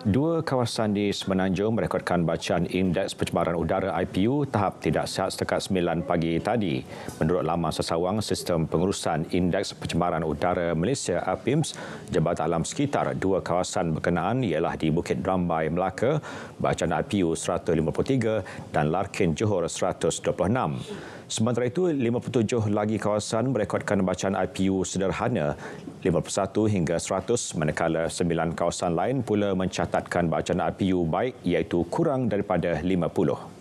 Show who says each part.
Speaker 1: Dua kawasan di Semenanjung merekodkan bacaan indeks pencemaran udara IPU tahap tidak sihat setakat 9 pagi tadi. Menurut laman sesawang Sistem Pengurusan Indeks Pencemaran Udara Malaysia APIMS, jabat alam sekitar dua kawasan berkenaan ialah di Bukit Drambai, Melaka, bacaan IPU 153 dan Larkin Johor 126. Sementara itu, 57 lagi kawasan merekodkan bacaan IPU sederhana 51 hingga 100 manakala 9 kawasan lain pula mencatatkan bacaan IPU baik iaitu kurang daripada 50.